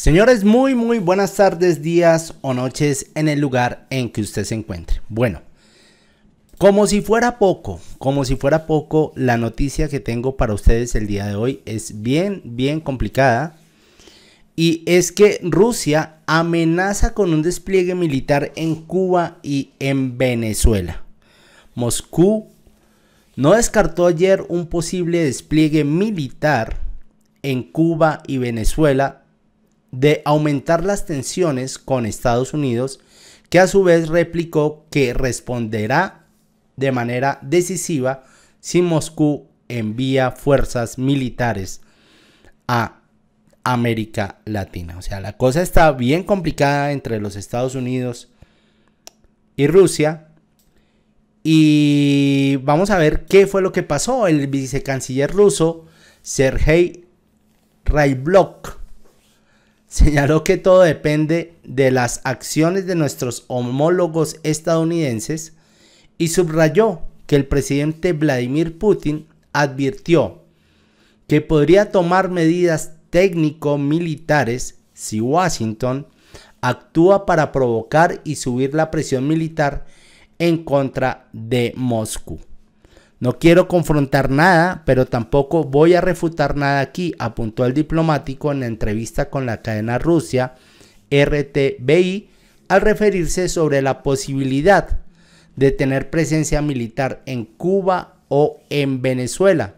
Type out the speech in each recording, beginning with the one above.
Señores, muy muy buenas tardes, días o noches en el lugar en que usted se encuentre. Bueno, como si fuera poco, como si fuera poco, la noticia que tengo para ustedes el día de hoy es bien, bien complicada. Y es que Rusia amenaza con un despliegue militar en Cuba y en Venezuela. Moscú no descartó ayer un posible despliegue militar en Cuba y Venezuela de aumentar las tensiones con Estados Unidos, que a su vez replicó que responderá de manera decisiva si Moscú envía fuerzas militares a América Latina. O sea, la cosa está bien complicada entre los Estados Unidos y Rusia. Y vamos a ver qué fue lo que pasó. El vicecanciller ruso, Sergei Raiblok, señaló que todo depende de las acciones de nuestros homólogos estadounidenses y subrayó que el presidente Vladimir Putin advirtió que podría tomar medidas técnico-militares si Washington actúa para provocar y subir la presión militar en contra de Moscú. No quiero confrontar nada, pero tampoco voy a refutar nada aquí, apuntó el diplomático en la entrevista con la cadena Rusia RTBI al referirse sobre la posibilidad de tener presencia militar en Cuba o en Venezuela.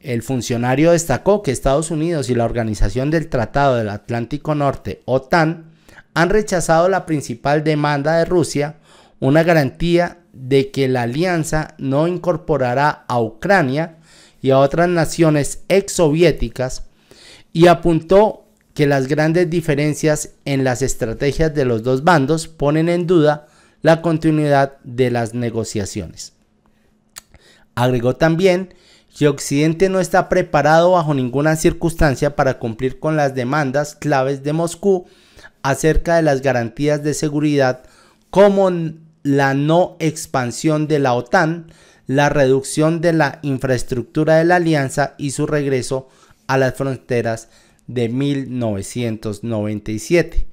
El funcionario destacó que Estados Unidos y la Organización del Tratado del Atlántico Norte, OTAN, han rechazado la principal demanda de Rusia, una garantía de que la alianza no incorporará a Ucrania y a otras naciones exsoviéticas y apuntó que las grandes diferencias en las estrategias de los dos bandos ponen en duda la continuidad de las negociaciones. Agregó también que Occidente no está preparado bajo ninguna circunstancia para cumplir con las demandas claves de Moscú acerca de las garantías de seguridad como la no expansión de la OTAN, la reducción de la infraestructura de la alianza y su regreso a las fronteras de 1997.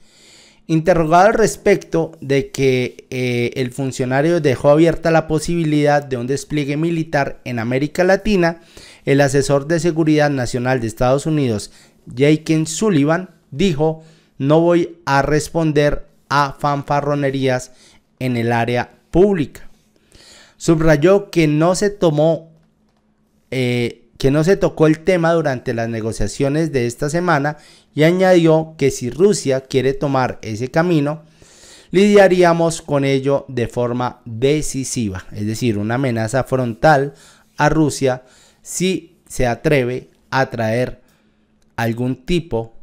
Interrogado al respecto de que eh, el funcionario dejó abierta la posibilidad de un despliegue militar en América Latina, el asesor de seguridad nacional de Estados Unidos, Jake Sullivan, dijo, no voy a responder a fanfarronerías en el área pública. Subrayó que no se tomó, eh, que no se tocó el tema durante las negociaciones de esta semana y añadió que si Rusia quiere tomar ese camino, lidiaríamos con ello de forma decisiva, es decir, una amenaza frontal a Rusia si se atreve a traer algún tipo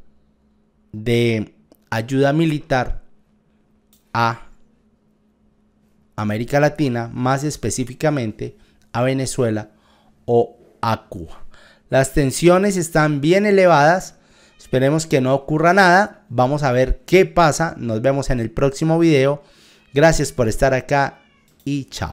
de ayuda militar a América Latina, más específicamente a Venezuela o a Cuba. Las tensiones están bien elevadas. Esperemos que no ocurra nada. Vamos a ver qué pasa. Nos vemos en el próximo video. Gracias por estar acá y chao.